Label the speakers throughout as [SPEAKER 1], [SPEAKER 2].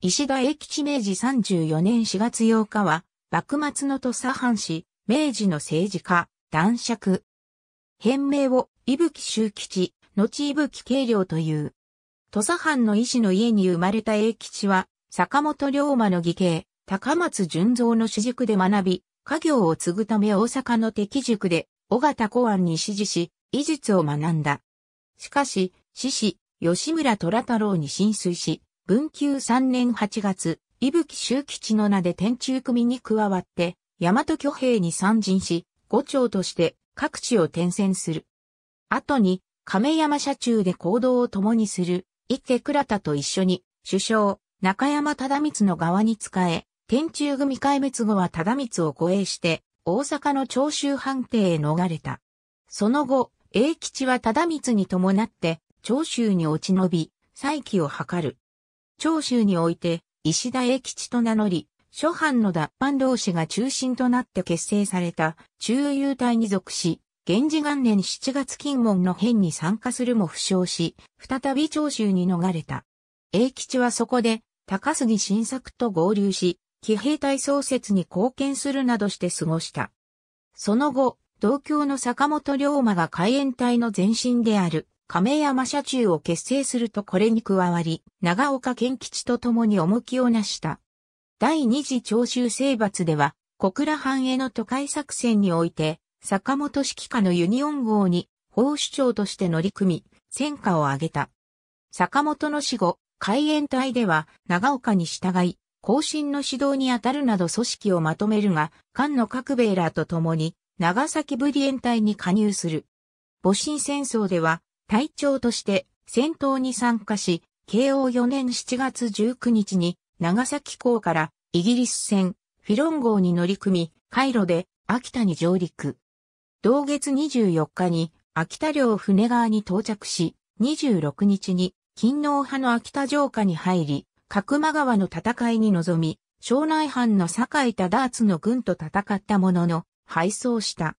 [SPEAKER 1] 石田栄吉明治34年4月8日は、幕末の土佐藩士、明治の政治家、男爵。変名を、伊吹周吉、後伊吹慶良という。土佐藩の医師の家に生まれた栄吉は、坂本龍馬の義兄、高松純造の主塾で学び、家業を継ぐため大阪の敵塾で、尾形公安に指示し、医術を学んだ。しかし、志士、吉村虎太郎に浸水し、文久3年8月、伊吹周吉の名で天中組に加わって、大和挙兵に参陣し、五長として各地を転戦する。後に、亀山社中で行動を共にする、池倉田と一緒に、首相、中山忠光の側に仕え、天中組壊滅後は忠光を護衛して、大阪の長州藩邸へ逃れた。その後、英吉は忠光に伴って、長州に落ち延び、再起を図る。長州において、石田栄吉と名乗り、諸藩の脱藩同士が中心となって結成された中遊隊に属し、源氏元年7月金門の変に参加するも負傷し、再び長州に逃れた。英吉はそこで、高杉晋作と合流し、騎兵隊創設に貢献するなどして過ごした。その後、同郷の坂本龍馬が海援隊の前身である亀山社中を結成するとこれに加わり、長岡県吉と共に重きをなした。第二次長州征伐では、小倉藩への都会作戦において、坂本指揮下のユニオン号に、法主長として乗り組み、戦果を挙げた。坂本の死後、海援隊では、長岡に従い、後進の指導に当たるなど組織をまとめるが、菅野角兵衛らと共に、長崎ブリエン隊に加入する。戊辰戦争では、隊長として戦闘に参加し、慶応4年7月19日に長崎港からイギリス船フィロン号に乗り組み、海路で秋田に上陸。同月24日に秋田領船側に到着し、26日に勤能派の秋田城下に入り、角間川の戦いに臨み、庄内藩の堺ーツの軍と戦ったものの、敗走した。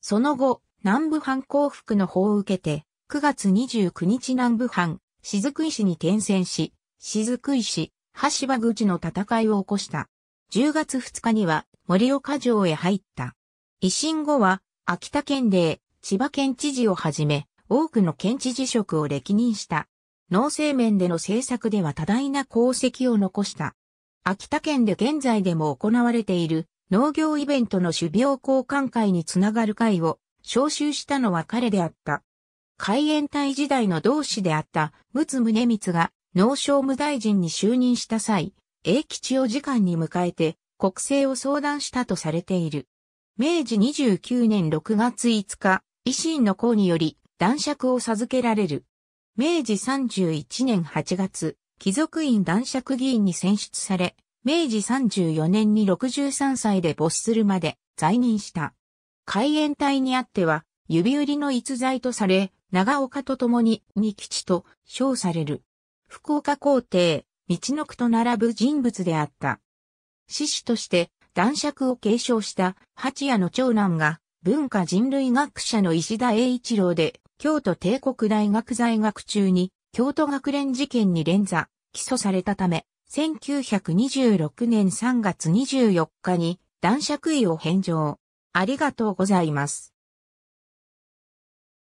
[SPEAKER 1] その後、南部藩降伏の法を受けて、9月29日南部藩、雫石に転戦し、雫石、橋場口の戦いを起こした。10月2日には森岡城へ入った。維新後は、秋田県で、千葉県知事をはじめ、多くの県知事職を歴任した。農政面での政策では多大な功績を残した。秋田県で現在でも行われている農業イベントの種苗交換会につながる会を招集したのは彼であった。海援隊時代の同志であった陸奥宗光が農商務大臣に就任した際、英吉を時間に迎えて国政を相談したとされている。明治29年6月5日、維新の公により男爵を授けられる。明治31年8月、貴族院男爵議員に選出され、明治34年に63歳で没するまで在任した。海援隊にあっては、指売りの逸材とされ、長岡と共に二吉と称される。福岡皇帝、道の区と並ぶ人物であった。志士として男爵を継承した八谷の長男が文化人類学者の石田栄一郎で京都帝国大学在学中に京都学連事件に連座、起訴されたため、1926年3月24日に男爵位を返上。ありがとうございます。